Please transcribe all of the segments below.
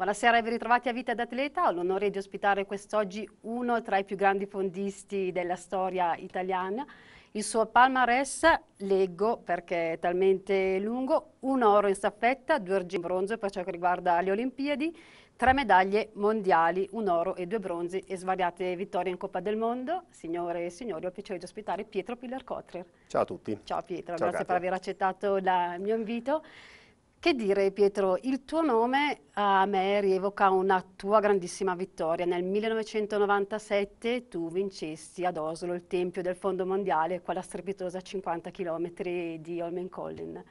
Buonasera e ben ritrovati a Vita d'Atleta. Ho l'onore di ospitare quest'oggi uno tra i più grandi fondisti della storia italiana. Il suo palmarès, leggo perché è talmente lungo, un oro in staffetta, due argenti in bronzo per ciò che riguarda le Olimpiadi, tre medaglie mondiali, un oro e due bronzi e svariate vittorie in Coppa del Mondo. Signore e signori, ho il piacere di ospitare Pietro Pillar Cotrer. Ciao a tutti. Ciao Pietro, Ciao, grazie Katia. per aver accettato la, il mio invito. Che dire Pietro, il tuo nome eh, a me rievoca una tua grandissima vittoria. Nel 1997 tu vincesti ad Oslo il Tempio del Fondo Mondiale quella strepitosa 50 km di Holmenkollen.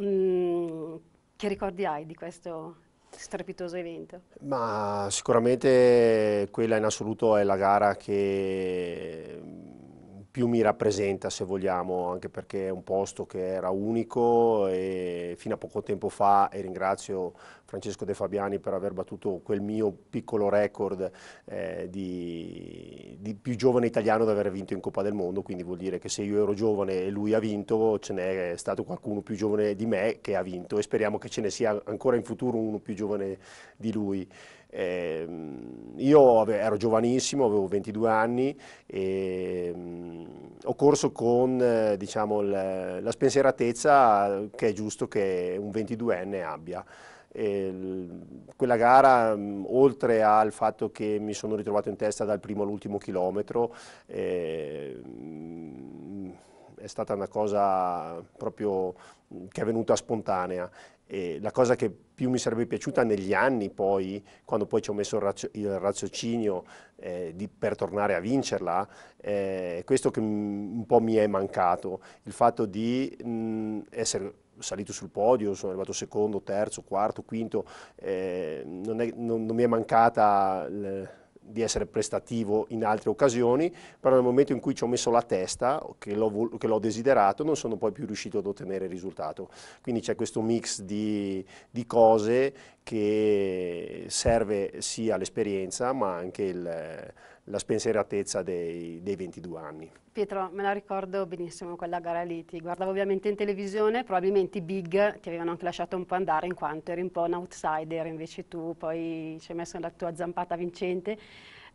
Mm, che ricordi hai di questo strepitoso evento? Ma sicuramente quella in assoluto è la gara che più mi rappresenta se vogliamo, anche perché è un posto che era unico e fino a poco tempo fa, e ringrazio Francesco De Fabiani per aver battuto quel mio piccolo record eh, di, di, più giovane italiano ad aver vinto in Coppa del Mondo, quindi vuol dire che se io ero giovane e lui ha vinto, ce n'è stato qualcuno più giovane di me che ha vinto e speriamo che ce ne sia ancora in futuro uno più giovane di lui. Eh, io ero giovanissimo, avevo 22 anni e ehm, ho corso con diciamo, la spensieratezza che è giusto che un 22enne abbia. E ehm, quella gara, oltre al fatto che mi sono ritrovato in testa dal primo all'ultimo chilometro, ehm, è stata una cosa proprio che è venuta spontanea. E la cosa che più mi sarebbe piaciuta negli anni poi, quando poi ci ho messo il, razio, il raziocinio eh, di, per tornare a vincerla, eh, questo che un po' mi è mancato, il fatto di mh, mm, essere salito sul podio, sono arrivato secondo, terzo, quarto, quinto, eh, non, è, non, non, mi è mancata... Le, di essere prestativo in altre occasioni, però nel momento in cui ci ho messo la testa, che l'ho, desiderato, non sono poi più riuscito ad ottenere il risultato. Quindi c'è questo mix di, di, cose che serve sia l'esperienza ma anche il la spensieratezza dei, dei, 22 anni. Pietro, me la ricordo benissimo quella gara lì, ti guardavo ovviamente in televisione, probabilmente i big ti avevano anche lasciato un po' andare in quanto eri un po' un outsider, invece tu poi ci hai messo la tua zampata vincente.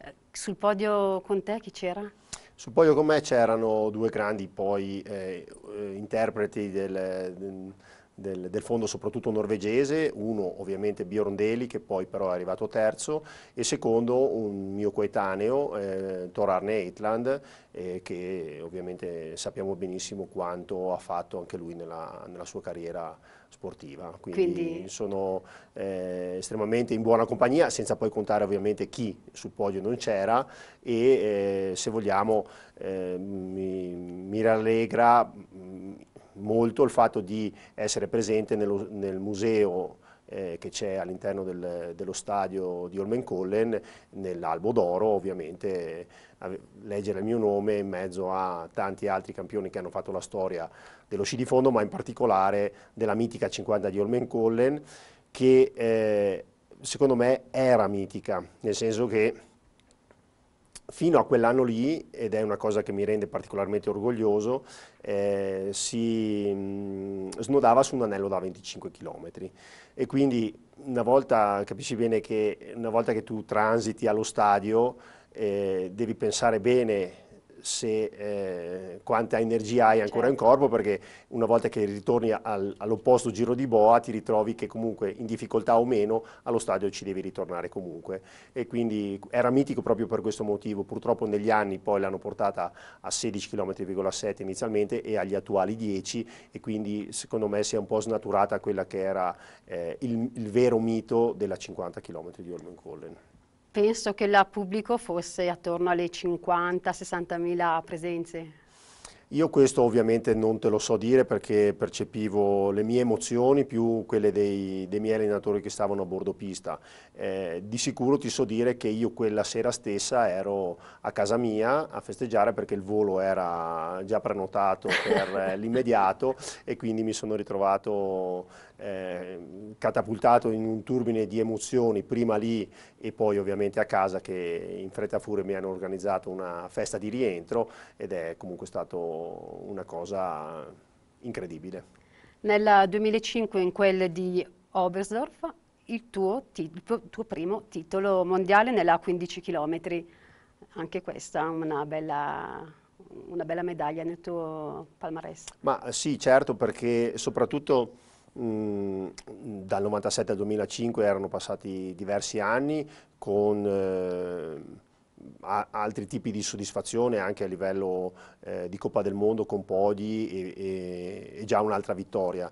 Eh, sul podio con te chi c'era? Sul podio con me c'erano due grandi poi eh, eh interpreti del, del del, del, fondo soprattutto norvegese, uno ovviamente Biorondeli che poi però è arrivato terzo e secondo un mio coetaneo eh, Torarne Eitland eh, che ovviamente sappiamo benissimo quanto ha fatto anche lui nella, nella sua carriera sportiva, quindi, quindi... sono eh, estremamente in buona compagnia senza poi contare ovviamente chi sul podio non c'era e eh, se vogliamo eh, mi, mi rallegra mh, mm, molto il fatto di essere presente nello, nel museo eh, che c'è all'interno del, dello stadio di Olmenkollen, nell'Albo d'Oro ovviamente, eh, leggere il mio nome in mezzo a tanti altri campioni che hanno fatto la storia dello sci di fondo, ma in particolare della mitica 50 di Olmenkollen, che eh, secondo me era mitica, nel senso che fino a quell'anno lì, ed è una cosa che mi rende particolarmente orgoglioso, eh, si mh, mm, snodava su un anello da 25 km e quindi una volta, capisci bene che una volta che tu transiti allo stadio eh, devi pensare bene se, eh, quanta energia hai ancora certo. in corpo, perché una volta che ritorni al, all'opposto giro di boa ti ritrovi che comunque in difficoltà o meno allo stadio ci devi ritornare comunque. E quindi era mitico proprio per questo motivo, purtroppo negli anni poi l'hanno portata a 16,7 km inizialmente e agli attuali 10 e quindi secondo me si è un po' snaturata quella che era eh, il, il, vero mito della 50 km di Olmenkollen penso che la pubblico fosse attorno alle 50-60 mila presenze. Io questo ovviamente non te lo so dire perché percepivo le mie emozioni più quelle dei, dei miei allenatori che stavano a bordo pista. Eh, di sicuro ti so dire che io quella sera stessa ero a casa mia a festeggiare perché il volo era già prenotato per l'immediato e quindi mi sono ritrovato eh, catapultato in un turbine di emozioni, prima lì e poi ovviamente a casa che in fretta furia mi hanno organizzato una festa di rientro ed è comunque stata una cosa incredibile. Nel 2005 in quel di Obersdorf il tuo, il tuo primo titolo mondiale nella 15 km, anche questa una bella una bella medaglia nel tuo palmarès. Ma sì, certo, perché soprattutto Mm, dal 97 al 2005 erano passati diversi anni con eh, a, altri tipi di soddisfazione anche a livello eh, di Coppa del Mondo con Podi e, e, e già un'altra vittoria.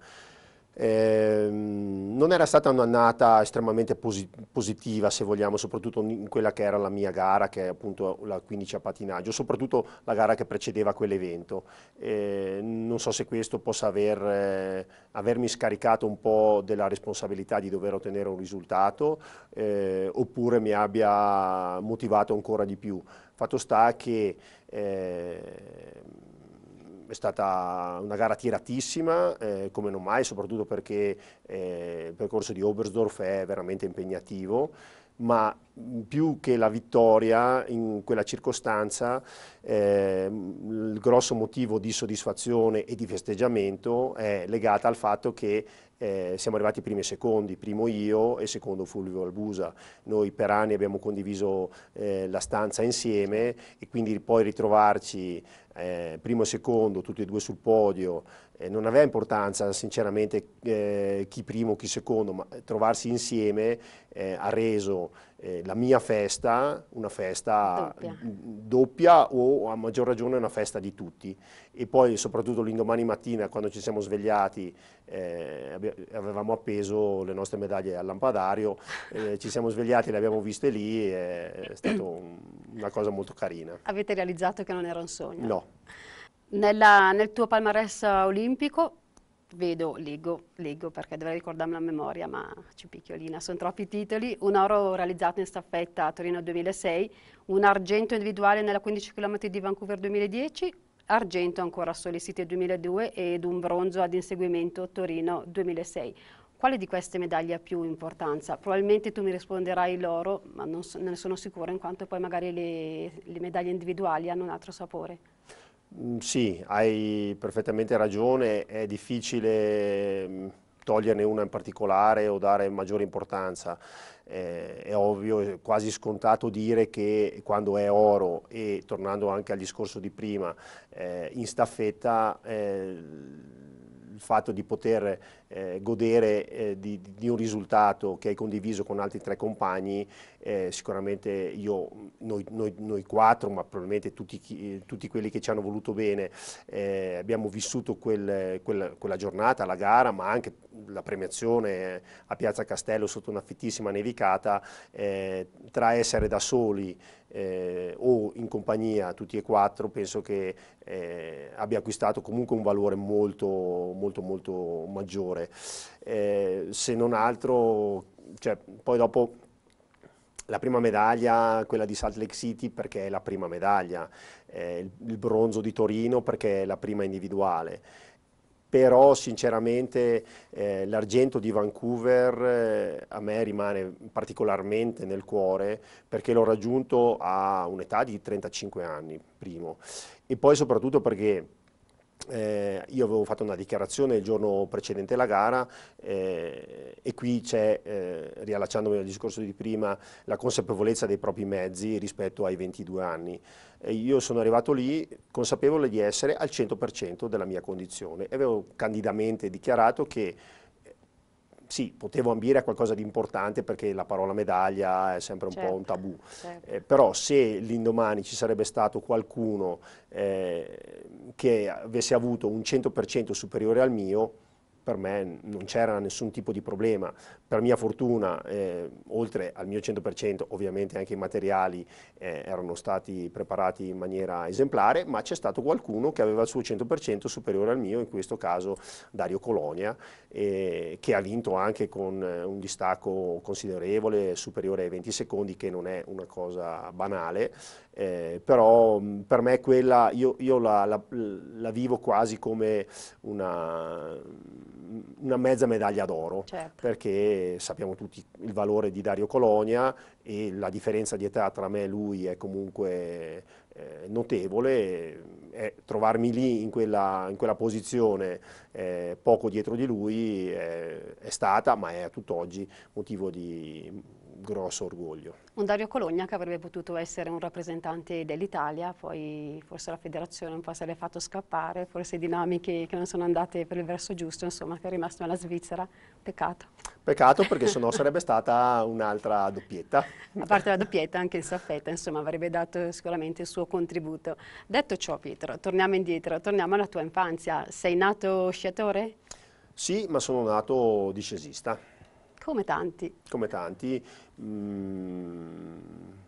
Ehm, non era stata un'annata estremamente positiva, se vogliamo, soprattutto in quella che era la mia gara, che è appunto la 15 a patinaggio, soprattutto la gara che precedeva quell'evento. Eh, non so se questo possa aver, eh, avermi scaricato un po' della responsabilità di dover ottenere un risultato, eh, oppure mi abbia motivato ancora di più. Fatto sta che eh, è stata una gara tiratissima, eh, come non mai, soprattutto perché eh, il percorso di Oberstdorf è veramente impegnativo, ma più che la vittoria in quella circostanza, eh, il grosso motivo di soddisfazione e di festeggiamento è legato al fatto che eh, siamo arrivati primi e secondi, primo io e secondo Fulvio Albusa. Noi per anni abbiamo condiviso eh, la stanza insieme e quindi poi ritrovarci eh, primo e secondo, tutti e due sul podio, eh, non aveva importanza sinceramente eh, chi primo, chi secondo, ma trovarsi insieme eh, ha reso eh, la mia festa, una festa doppia. doppia. o a maggior ragione una festa di tutti. E poi soprattutto l'indomani mattina quando ci siamo svegliati eh, avevamo appeso le nostre medaglie al lampadario, eh, ci siamo svegliati, le abbiamo viste lì, è stata un, una cosa molto carina. Avete realizzato che non era un sogno? No. Nella, nel tuo palmarès olimpico vedo, leggo, leggo perché dovrei ricordarmi la memoria, ma ci picchiolina, sono troppi titoli. Un oro realizzato in staffetta a Torino 2006, un argento individuale nella 15 km di Vancouver 2010, argento ancora a Soli City 2002 ed un bronzo ad inseguimento Torino 2006. Quale di queste medaglie ha più importanza? Probabilmente tu mi risponderai l'oro, ma non so, ne sono sicura in quanto poi magari le, le medaglie individuali hanno un altro sapore. Mm, sì, hai perfettamente ragione, è difficile mm, toglierne una in particolare o dare maggiore importanza. Eh, è ovvio, è quasi scontato dire che quando è oro e tornando anche al discorso di prima, eh, in staffetta eh, il fatto di poter eh, godere eh, di, di, un risultato che hai condiviso con altri tre compagni, eh, sicuramente io, noi, noi, noi, quattro, ma probabilmente tutti, tutti, quelli che ci hanno voluto bene, eh, abbiamo vissuto quel, quel, quella giornata, la gara, ma anche la premiazione eh, a Piazza Castello sotto una fittissima nevicata, eh, tra essere da soli o in compagnia tutti e quattro, penso che abbia acquistato comunque un valore molto, molto, molto maggiore fare, eh, se non altro, cioè, poi dopo la prima medaglia, quella di Salt Lake City perché è la prima medaglia, eh, il bronzo di Torino perché è la prima individuale, però sinceramente eh, l'argento di Vancouver eh, a me rimane particolarmente nel cuore perché l'ho raggiunto a un'età di 35 anni, primo, e poi soprattutto perché eh, io avevo fatto una dichiarazione il giorno precedente la gara eh, e qui c'è, eh, riallacciandomi al discorso di prima, la consapevolezza dei propri mezzi rispetto ai 22 anni. E io sono arrivato lì consapevole di essere al 100% della mia condizione e avevo candidamente dichiarato che sì, potevo ambire a qualcosa di importante perché la parola medaglia è sempre un certo, po' un certo, tabù, certo. eh, però se l'indomani ci sarebbe stato qualcuno eh, che avesse avuto un 100% superiore al mio, per me non c'era nessun tipo di problema. Per mia fortuna, eh, oltre al mio 100%, ovviamente anche i materiali eh, erano stati preparati in maniera esemplare, ma c'è stato qualcuno che aveva il suo 100% superiore al mio, in questo caso Dario Colonia, eh, che ha vinto anche con eh, un distacco considerevole, superiore ai 20 secondi, che non è una cosa banale, eh, però mh, mm, per me quella, io, io la, la, la, vivo quasi come una, mm, una mezza medaglia d'oro, certo. perché sappiamo tutti il valore di Dario Colonia e la differenza di età tra me e lui è comunque eh, notevole, eh, trovarmi lì in quella, in quella posizione eh, poco dietro di lui eh, è stata, ma è a tutt'oggi motivo di grosso orgoglio. Un Dario Cologna che avrebbe potuto essere un rappresentante dell'Italia, poi forse la federazione un po' se l'è fatto scappare, forse dinamiche che non sono andate per il verso giusto, insomma che è rimasto nella Svizzera, peccato. Peccato perché sennò sarebbe stata un'altra doppietta. A parte la doppietta anche il Saffetta, insomma avrebbe dato sicuramente il suo contributo. Detto ciò Pietro, torniamo indietro, torniamo alla tua infanzia. Sei nato sciatore? Sì, ma sono nato discesista. Come tanti. Come tanti. Mm,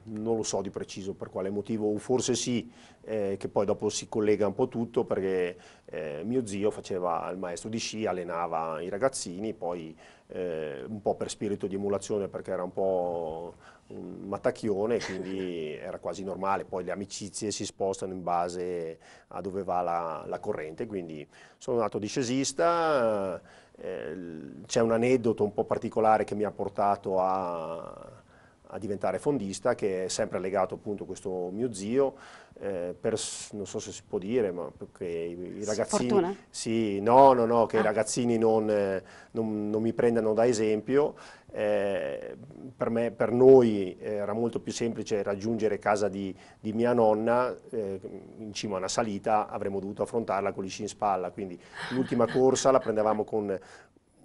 non lo so di preciso per quale motivo, o forse sì, eh, che poi dopo si collega un po' tutto perché eh, mio zio faceva il maestro di sci, allenava i ragazzini, poi eh, un po' per spirito di emulazione perché era un po' un matacchione, quindi era quasi normale. Poi le amicizie si spostano in base a dove va la, la corrente, quindi sono nato discesista. Eh, C'è un aneddoto un po' particolare che mi ha portato a a diventare fondista che è sempre legato appunto a questo mio zio, eh, per, non so se si può dire, ma che i ragazzini... Fortuna. Sì, no, no, no, che ah. i ragazzini non, eh, non, non, mi prendano da esempio. Eh, per, me, per, noi era molto più semplice raggiungere casa di, di mia nonna, eh, in cima a una salita avremmo dovuto affrontarla con gli sci in spalla, quindi l'ultima corsa la prendevamo con,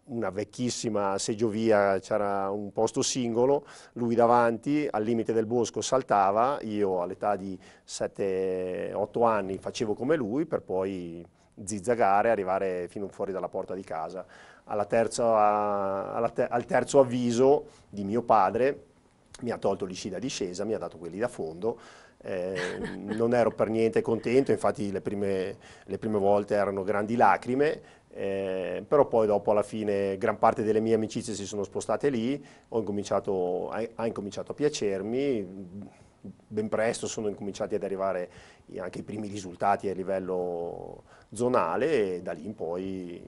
una vecchissima seggiovia, c'era un posto singolo, lui davanti al limite del bosco saltava, io all'età di 7-8 anni facevo come lui per poi zizzagare, arrivare fino fuori dalla porta di casa. Terza, alla, al terzo avviso di mio padre, mi ha tolto gli sci da discesa, mi ha dato quelli da fondo, eh, non ero per niente contento, infatti le prime, le prime volte erano grandi lacrime, eh, però poi dopo alla fine gran parte delle mie amicizie si sono spostate lì, incominciato, ha incominciato a piacermi, ben presto sono incominciati ad arrivare anche i primi risultati a livello zonale e da lì in poi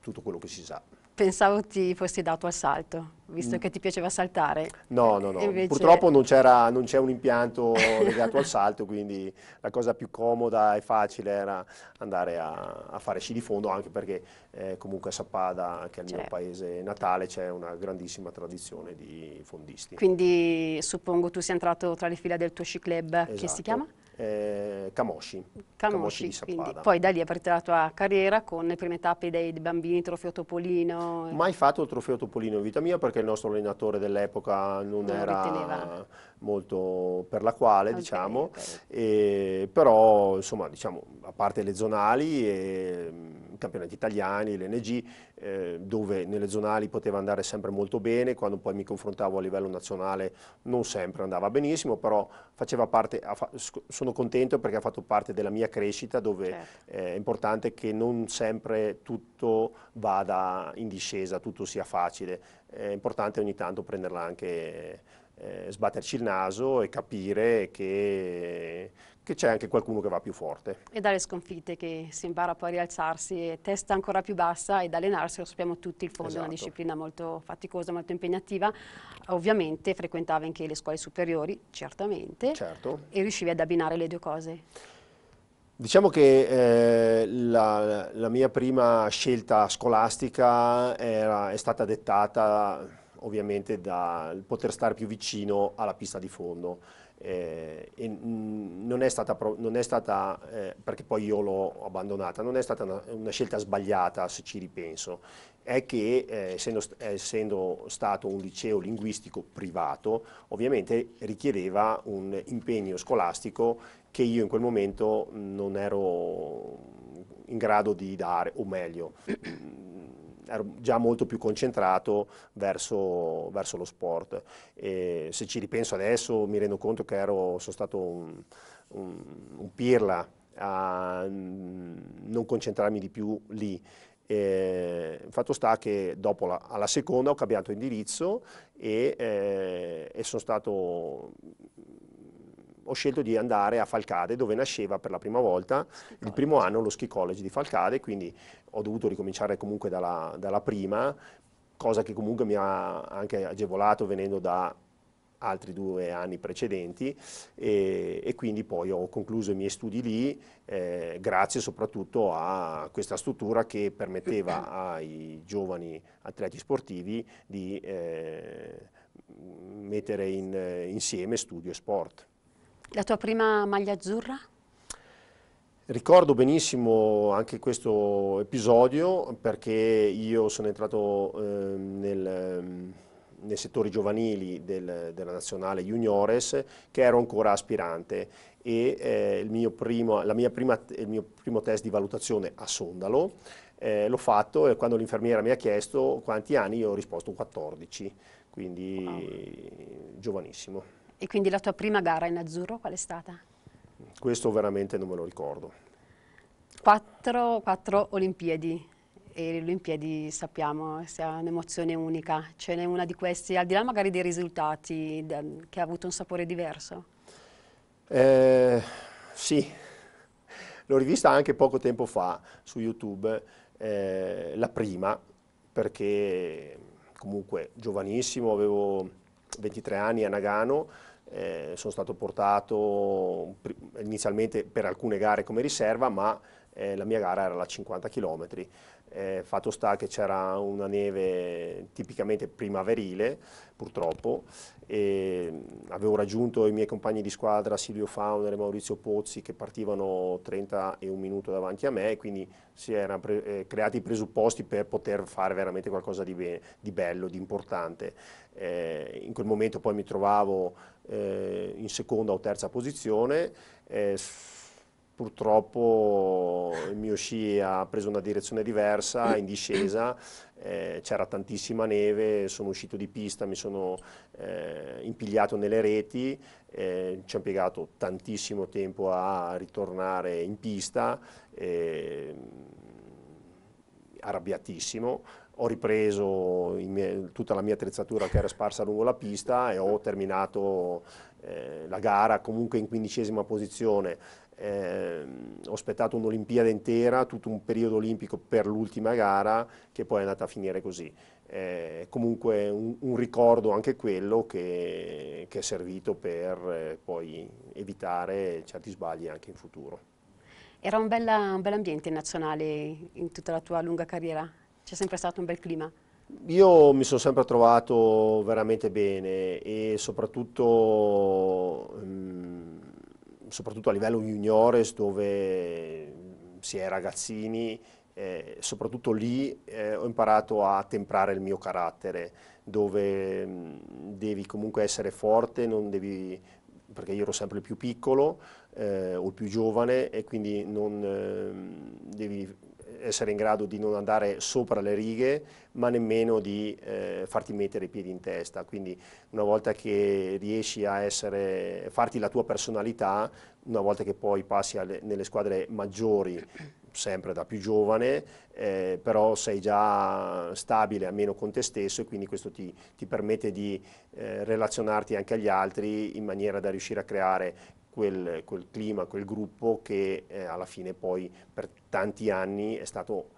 tutto quello che si sa pensavo ti fossi dato al salto, visto mm. che ti piaceva saltare. No, no, no. Invece... Purtroppo non, c'è un impianto legato al salto, quindi la cosa più comoda e facile era andare a, a fare sci di fondo, anche perché eh, comunque a Sappada, che è il mio certo. paese natale, c'è una grandissima tradizione di fondisti. Quindi suppongo tu sia entrato tra le fila del tuo sci club, esatto. che si esatto. chiama? eh, Camosci, Camosci, Camosci Poi da lì è partita la tua carriera con le prime tappe dei bambini, Trofeo Topolino. Mai fatto il Trofeo Topolino in vita mia perché il nostro allenatore dell'epoca non, non, era riteneva. molto per la quale, okay, diciamo, okay. E, però insomma, diciamo, a parte le zonali... E, campionati italiani, l'NG, eh, dove nelle zonali poteva andare sempre molto bene, quando poi mi confrontavo a livello nazionale non sempre andava benissimo, però parte, sono contento perché ha fatto parte della mia crescita, dove certo. Eh, è importante che non sempre tutto vada in discesa, tutto sia facile, è importante ogni tanto prenderla anche... Eh, sbatterci il naso e capire che che c'è anche qualcuno che va più forte. E dalle sconfitte che si impara poi a rialzarsi, testa ancora più bassa ed allenarsi, lo sappiamo tutti, il fondo esatto. è una esatto. disciplina molto faticosa, molto impegnativa. Ovviamente frequentava anche le scuole superiori, certamente, certo. e riuscivi ad abbinare le due cose. Diciamo che eh, la, la, mia prima scelta scolastica era, è stata dettata ovviamente dal poter stare più vicino alla pista di fondo. Eh, non è stata, non è stata eh, perché poi io l'ho abbandonata, non è stata una, una, scelta sbagliata se ci ripenso, è che eh, essendo, eh, essendo, stato un liceo linguistico privato ovviamente richiedeva un impegno scolastico che io in quel momento non ero in grado di dare, o meglio, ero già molto più concentrato verso, verso lo sport. E se ci ripenso adesso mi rendo conto che ero, sono stato un, un, un pirla a non concentrarmi di più lì. Il fatto sta che dopo la, alla seconda ho cambiato indirizzo e, eh, e sono stato ho scelto di andare a Falcade dove nasceva per la prima ah, volta il primo anno lo Ski College di Falcade, quindi ho dovuto ricominciare comunque dalla, dalla prima, cosa che comunque mi ha anche agevolato venendo da altri due anni precedenti e, e, quindi poi ho concluso i miei studi lì eh, grazie soprattutto a questa struttura che permetteva ai giovani atleti sportivi di eh, mettere in, eh, insieme studio e sport. La tua prima maglia azzurra? Ricordo benissimo anche questo episodio perché io sono entrato eh, nel, ehm, nei settori giovanili del, della nazionale juniores che ero ancora aspirante e eh, il, mio primo, prima, il mio primo test di valutazione a Sondalo eh, l'ho fatto e quando l'infermiera mi ha chiesto quanti anni io ho risposto 14, quindi wow. giovanissimo. E quindi la tua prima gara in azzurro qual è stata? Questo veramente non me lo ricordo. Quattro, quattro Olimpiadi e le Olimpiadi sappiamo sia un'emozione unica, ce n'è una di queste, al di là magari dei risultati che ha avuto un sapore diverso. Eh, sì, l'ho rivista anche poco tempo fa su YouTube, eh, la prima perché comunque giovanissimo, avevo 23 anni a Nagano, eh, sono stato portato inizialmente per alcune gare come riserva, ma eh, la mia gara era la 50 km. Eh, fatto sta che c'era una neve tipicamente primaverile, purtroppo, e mm, avevo raggiunto i miei compagni di squadra Silvio Fauner e Maurizio Pozzi che partivano 30 e un minuto davanti a me, quindi si erano eh, creati i presupposti per poter fare veramente qualcosa di, di bello, di importante. Eh, in quel momento poi mi trovavo eh, in seconda o terza posizione. Eh, purtroppo il mio sci ha preso una direzione diversa, in discesa, eh, c'era tantissima neve, sono uscito di pista, mi sono eh, impigliato nelle reti, eh, ci ha impiegato tantissimo tempo a ritornare in pista, ehm, arrabbiatissimo ho ripreso miei, tutta la mia attrezzatura che era sparsa lungo la pista e ho terminato eh, la gara comunque in quindicesima posizione. Eh, ho aspettato un'Olimpiade intera, tutto un periodo olimpico per l'ultima gara che poi è andata a finire così. Eh, comunque un, un, ricordo anche quello che, che è servito per eh, poi evitare certi sbagli anche in futuro. Era un, un bel ambiente nazionale in tutta la tua lunga carriera? C'è sempre stato un bel clima. Io mi sono sempre trovato veramente bene e soprattutto, mm, soprattutto a livello juniores dove mm, si è ragazzini, eh, soprattutto lì eh, ho imparato a temprare il mio carattere dove mm, devi comunque essere forte, devi, perché io ero sempre il più piccolo eh, o il più giovane e quindi non ehm, devi essere in grado di non andare sopra le righe, ma nemmeno di eh, farti mettere i piedi in testa. Quindi una volta che riesci a essere, farti la tua personalità, una volta che poi passi alle, nelle squadre maggiori, sempre da più giovane, eh, però sei già stabile almeno con te stesso e quindi questo ti, ti permette di eh, relazionarti anche agli altri in maniera da riuscire a creare quel, quel clima, quel gruppo che eh, alla fine poi per tanti anni è stato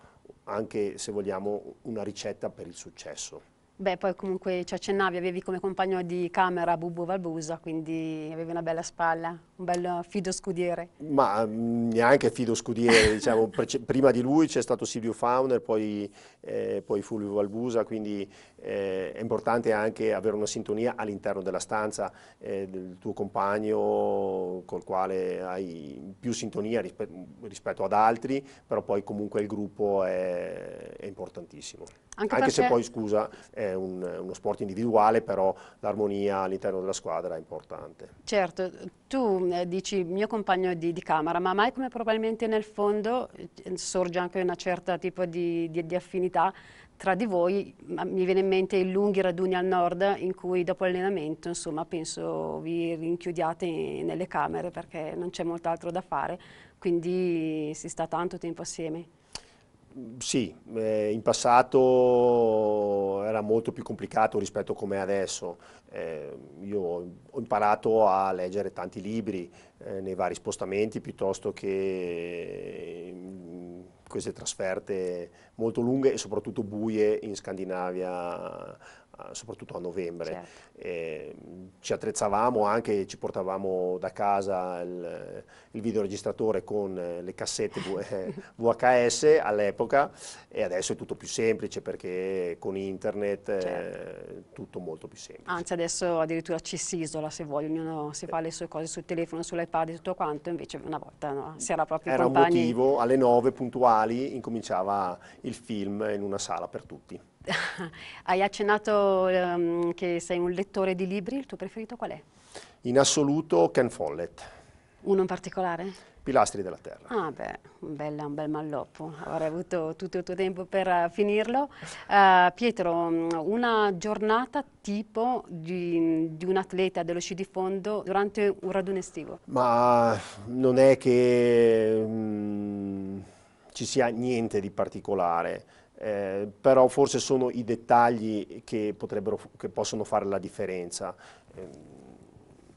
anche se vogliamo una ricetta per il successo. Beh, poi comunque ci accennavi, avevi come compagno di camera Bubbo Valbusa, quindi avevi una bella spalla, un bel fido scudiere. Ma mm, neanche fido scudiere, diciamo, prima di lui c'è stato Silvio Fauner, poi, eh, poi Fulvio Valbusa, quindi eh, è importante anche avere una sintonia all'interno della stanza, eh, del tuo compagno col quale hai più sintonia rispe rispetto ad altri, però poi comunque il gruppo è, è importantissimo. Anche, anche perché... se poi, scusa, eh, un, uno sport individuale, però l'armonia all'interno della squadra è importante. Certo, tu eh, dici mio compagno di, di, camera, ma mai come probabilmente nel fondo eh, sorge anche una certa tipo di, di, di affinità tra di voi, mi viene in mente i lunghi raduni al nord in cui dopo l'allenamento insomma penso vi rinchiudiate nelle camere perché non c'è molto altro da fare, quindi si sta tanto tempo assieme. Sì, eh, in passato era molto più complicato rispetto a come è adesso. Eh, io ho imparato a leggere tanti libri eh, nei vari spostamenti piuttosto che mm, queste trasferte molto lunghe e soprattutto buie in Scandinavia eh, soprattutto a novembre. Certo. Eh, ci attrezzavamo anche, ci portavamo da casa il, il videoregistratore con eh, le cassette VHS all'epoca e adesso è tutto più semplice perché con internet eh, certo. eh, tutto molto più semplice. Anzi adesso addirittura ci si isola se vuoi, ognuno si fa le sue cose sul telefono, sull'iPad e tutto quanto, invece una volta no, si era proprio Era compagni... un motivo, alle 9 puntuali incominciava il film in una sala per tutti. Hai accennato um, che sei un lettore di libri, il tuo preferito qual è? In assoluto Ken Follett. Uno in particolare? Pilastri della Terra. Ah beh, bella, un bel malloppo, avrei avuto tutto il tuo tempo per eh, finirlo. Uh, Pietro, mm, una giornata tipo di, di un atleta dello sci di fondo durante un raduno estivo? Ma non è che mm, ci sia niente di particolare. Eh, però forse sono i dettagli che, che possono fare la differenza. Eh,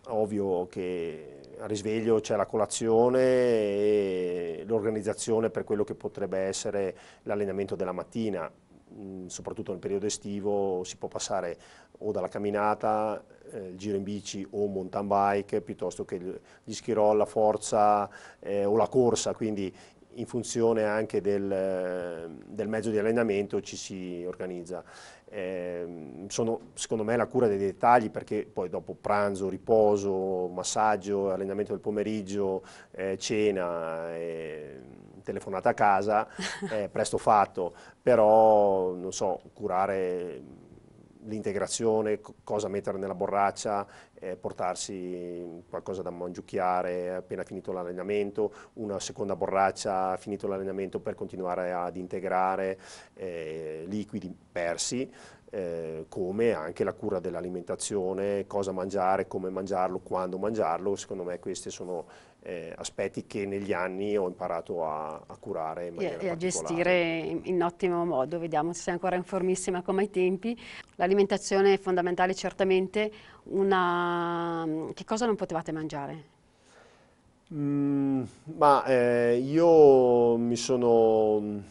ovvio che a risveglio c'è la colazione e l'organizzazione per quello che potrebbe essere l'allenamento della mattina, mm, soprattutto nel periodo estivo si può passare o dalla camminata, eh, il giro in bici o mountain bike piuttosto che gli ski la forza eh, o la corsa, quindi in funzione anche del, del, mezzo di allenamento ci si organizza. Eh, sono secondo me la cura dei dettagli perché poi dopo pranzo, riposo, massaggio, allenamento del pomeriggio, eh, cena, eh, telefonata a casa, è presto fatto, però non so, curare l'integrazione, cosa mettere nella borraccia, eh, portarsi qualcosa da mangiucchiare appena finito l'allenamento, una seconda borraccia finito l'allenamento per continuare ad integrare eh, liquidi persi, eh, come anche la cura dell'alimentazione, cosa mangiare, come mangiarlo, quando mangiarlo, secondo me questi sono eh, aspetti che negli anni ho imparato a, a curare e, a gestire in, in, ottimo modo, vediamo se sei ancora in formissima come ai tempi. L'alimentazione è fondamentale certamente, Una... che cosa non potevate mangiare? Mm, ma eh, io mi sono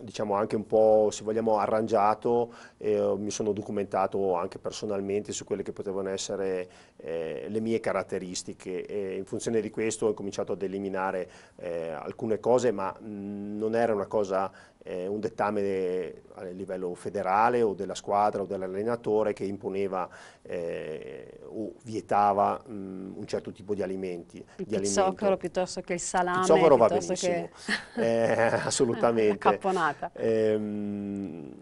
diciamo anche un po', se vogliamo, arrangiato, eh, mi sono documentato anche personalmente su quelle che potevano essere eh, le mie caratteristiche e in funzione di questo ho cominciato ad eliminare eh, alcune cose, ma mh, mm, non era una cosa eh, un dettame eh, a livello federale o della squadra o dell'allenatore che imponeva eh, o vietava mh, mm, un certo tipo di alimenti. Il di pizzocchero piuttosto che il salame. Il pizzocchero va benissimo, che... eh, assolutamente. La capponata. Ehm,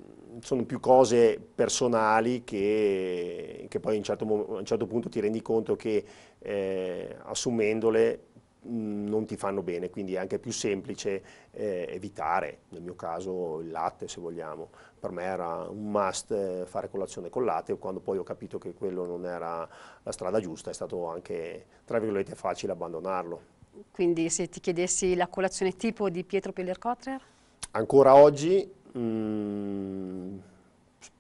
sono più cose personali che, che poi a un, certo, a un, certo punto ti rendi conto che eh, assumendole non ti fanno bene, quindi è anche più semplice eh, evitare, nel mio caso il latte se vogliamo, per me era un must eh, fare colazione col latte, quando poi ho capito che quello non era la strada giusta è stato anche, tra virgolette, facile abbandonarlo. Quindi se ti chiedessi la colazione tipo di Pietro Pellercotrer? Ancora oggi, mh,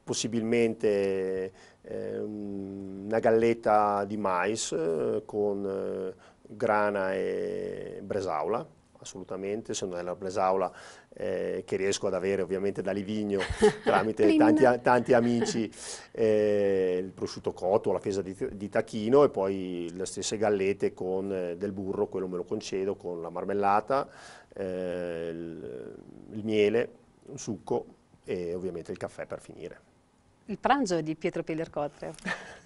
possibilmente eh, una galletta di mais eh, con eh, Grana e Bresaula, assolutamente, se non è la Bresaula eh, che riesco ad avere ovviamente da Livigno tramite tanti, tanti, amici, eh, il prosciutto cotto, la fesa di, di, tachino e poi le stesse gallette con eh, del burro, quello me lo concedo, con la marmellata, eh, il, il miele, un succo e ovviamente il caffè per finire. Il pranzo di Pietro Pellercotre.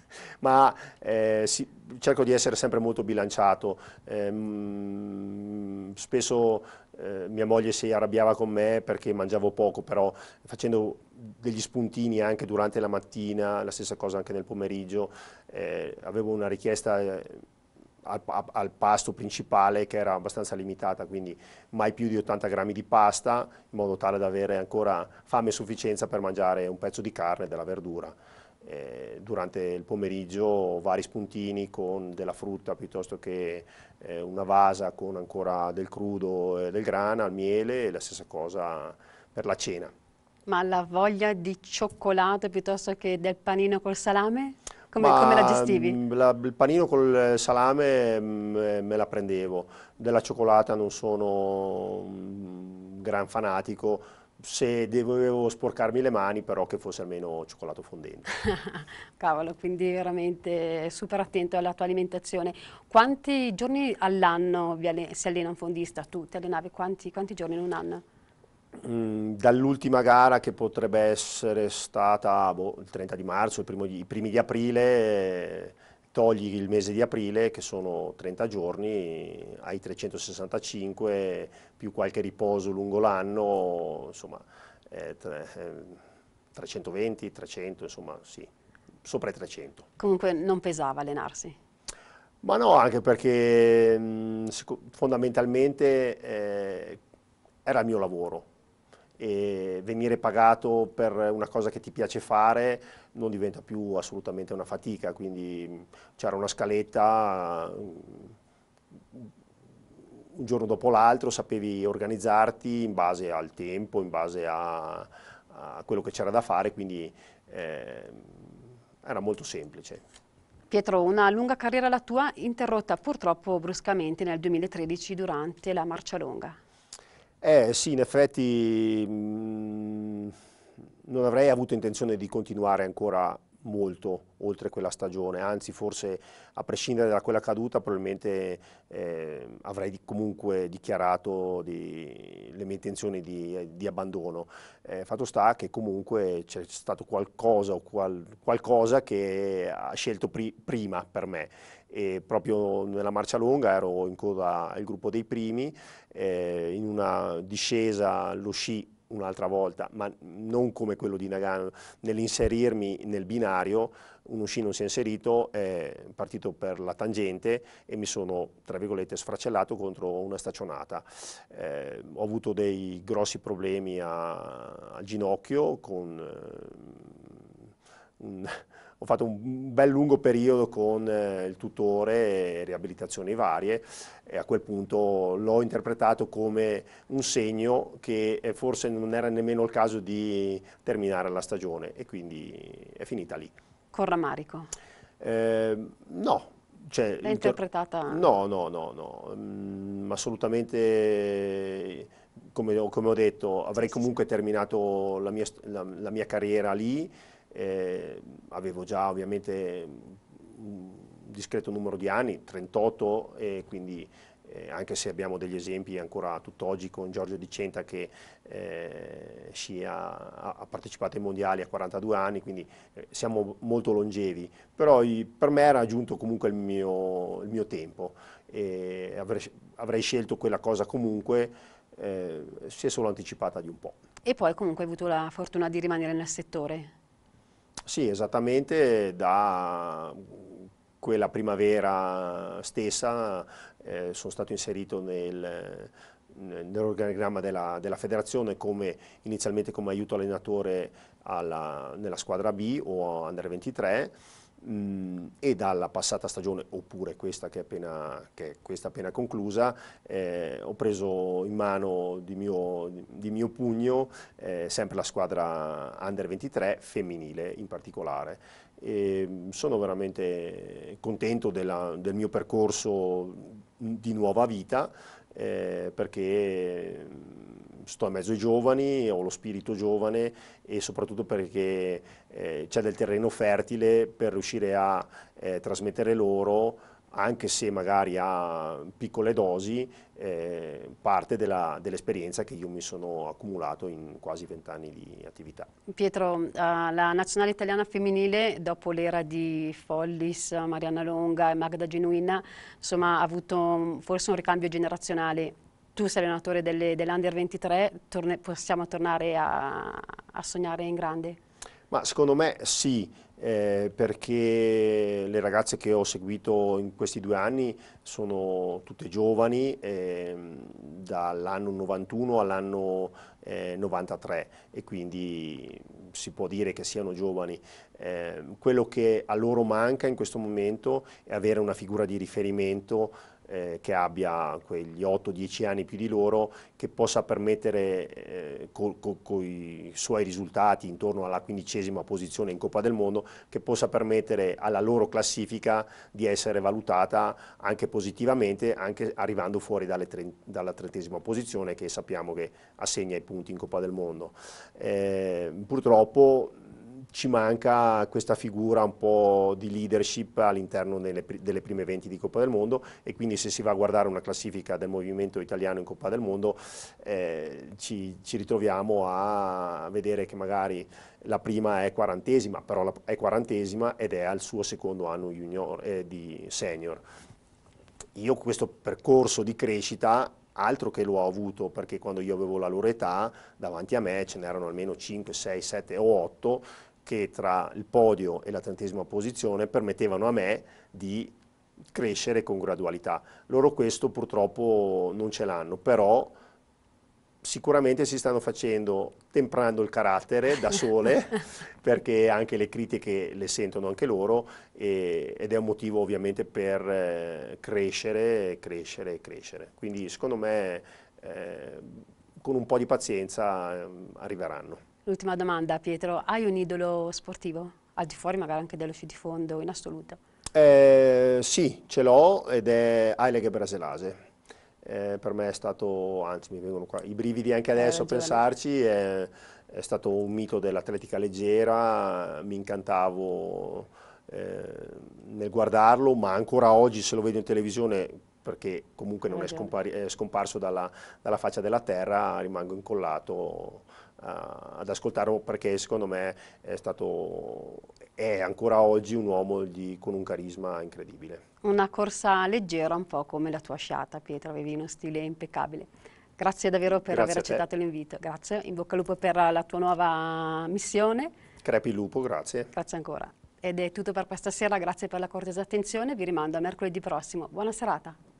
ma eh, si, cerco di essere sempre molto bilanciato. Ehm, spesso eh, mia moglie si arrabbiava con me perché mangiavo poco, però facendo degli spuntini anche durante la mattina, la stessa cosa anche nel pomeriggio, eh, avevo una richiesta... Eh, al, al, pasto principale che era abbastanza limitata, quindi mai più di 80 grammi di pasta, in modo tale da avere ancora fame e sufficienza per mangiare un pezzo di carne e della verdura eh, durante il pomeriggio vari spuntini con della frutta piuttosto che eh, una vasa con ancora del crudo e del grana, il miele e la stessa cosa per la cena. Ma la voglia di cioccolato piuttosto che del panino col salame? Come, come, la gestivi? Mm, la, il panino col salame me, mm, eh, me la prendevo, della cioccolata non sono un mm, gran fanatico, se dovevo sporcarmi le mani però che fosse almeno cioccolato fondente. Cavolo, quindi veramente super attento alla tua alimentazione. Quanti giorni all'anno si allena un fondista? Tu ti allenavi quanti, quanti giorni in un anno? Mm, Dall'ultima gara che potrebbe essere stata boh, il 30 di marzo, primo, i primi di aprile... Eh, togli il mese di aprile che sono 30 giorni, hai 365 più qualche riposo lungo l'anno, insomma eh, 320, 300, eh, insomma sì, sopra i 300. Comunque non pesava allenarsi? Ma no, anche perché mh, mm, fondamentalmente eh, era il mio lavoro, e venire pagato per una cosa che ti piace fare non diventa più assolutamente una fatica, quindi c'era una scaletta un giorno dopo l'altro, sapevi organizzarti in base al tempo, in base a, a quello che c'era da fare, quindi eh, era molto semplice. Pietro, una lunga carriera la tua interrotta purtroppo bruscamente nel 2013 durante la marcia longa. Eh sì, in effetti mh, mm, non avrei avuto intenzione di continuare ancora molto oltre quella stagione, anzi forse a prescindere da quella caduta probabilmente eh, avrei comunque dichiarato di, le mie intenzioni di, di abbandono. Eh, fatto sta che comunque c'è stato qualcosa o qual, qualcosa che ha scelto pri, prima per me e proprio nella marcia lunga ero in coda al gruppo dei primi, eh, in una discesa lo sci un'altra volta, ma non come quello di Nagano, nell'inserirmi nel binario uno sci non si è inserito, è partito per la tangente e mi sono, tra virgolette, sfracellato contro una staccionata. Eh, ho avuto dei grossi problemi a, al ginocchio con... Eh, un, ho fatto un bel lungo periodo con eh, il tutore, riabilitazioni varie e a quel punto l'ho interpretato come un segno che eh, forse non era nemmeno il caso di terminare la stagione e quindi è finita lì. Con rammarico? Eh, no. Cioè, L'hai interpretata? No, no, no, no, mm, assolutamente... Come, come, ho detto, avrei comunque terminato la mia, la, la mia carriera lì, eh, avevo già ovviamente un discreto numero di anni, 38, e quindi eh, anche se abbiamo degli esempi ancora tutt'oggi con Giorgio Di Centa che eh, è, ha, partecipato ai mondiali a 42 anni, quindi eh, siamo molto longevi, però i, per me era giunto comunque il mio, il mio tempo e avrei, avrei, scelto quella cosa comunque, eh, si è solo anticipata di un po'. E poi comunque hai avuto la fortuna di rimanere nel settore? Sì, esattamente da quella primavera stessa eh, sono stato inserito nel, nell'organigramma della, della, federazione come, inizialmente come aiuto allenatore alla, nella squadra B o Under 23 mh, mm, e dalla passata stagione, oppure questa che è appena, che è questa appena conclusa, eh, ho preso in mano di mio, di mio pugno eh, sempre la squadra under 23 femminile in particolare. E sono veramente contento della, del mio percorso di nuova vita eh, perché sto in mezzo ai giovani, ho lo spirito giovane e soprattutto perché eh, c'è del terreno fertile per riuscire a eh, trasmettere loro anche se magari a piccole dosi, eh, parte dell'esperienza che io mi sono accumulato in quasi vent'anni di attività. Pietro, eh, la nazionale italiana femminile dopo l'era di Follis, Marianna Longa e Magda Genuina, insomma, ha avuto forse un ricambio generazionale tu sei allenatore delle, dell'Under 23, torne, possiamo tornare a, a, sognare in grande? Ma secondo me sì, eh, perché le ragazze che ho seguito in questi due anni sono tutte giovani, eh, dall'anno 91 all'anno eh, 93 e quindi si può dire che siano giovani. Ehm, quello che a loro manca in questo momento è avere una figura di riferimento eh, che abbia quegli 8-10 anni più di loro, che possa permettere eh, con co, i suoi risultati intorno alla quindicesima posizione in Coppa del Mondo, che possa permettere alla loro classifica di essere valutata anche positivamente, anche arrivando fuori tre, dalla trentesima posizione che sappiamo che assegna i punti in Coppa del Mondo. Eh, purtroppo ci manca questa figura un po' di leadership all'interno delle, delle, prime 20 di Coppa del Mondo e quindi se si va a guardare una classifica del movimento italiano in Coppa del Mondo eh, ci, ci, ritroviamo a vedere che magari la prima è quarantesima, però la, è quarantesima ed è al suo secondo anno junior, eh, di senior. Io questo percorso di crescita altro che lo ho avuto perché quando io avevo la loro età davanti a me ce n'erano almeno 5, 6, 7 o 8 che tra il podio e la trentesima posizione permettevano a me di crescere con gradualità. Loro questo purtroppo non ce l'hanno, però sicuramente si stanno facendo temprando il carattere da sole perché anche le critiche le sentono anche loro e, ed è un motivo ovviamente per eh, crescere, crescere, crescere. Quindi secondo me eh, con un po' di pazienza eh, arriveranno. L'ultima domanda Pietro, hai un idolo sportivo? Al di fuori magari anche dello sci di fondo in assoluto? Eh, sì, ce l'ho ed è Aileg Braselase. Eh, per me è stato, anzi mi vengono qua i brividi anche eh, adesso a pensarci, è, è, stato un mito dell'atletica leggera, mi incantavo eh, nel guardarlo, ma ancora oggi se lo vedo in televisione perché comunque non eh, è, è scomparso dalla, dalla faccia della terra, rimango incollato eh, ad ascoltarlo perché secondo me è stato è ancora oggi un uomo di, con un carisma incredibile. Una corsa leggera un po' come la tua sciata Pietro, avevi uno stile impeccabile. Grazie davvero per Grazie aver accettato l'invito. Grazie, in bocca al lupo per la tua nuova missione. Crepi lupo, grazie. Grazie ancora. Ed è tutto per questa sera, grazie per la cortesa attenzione, vi rimando a mercoledì prossimo. Buona serata.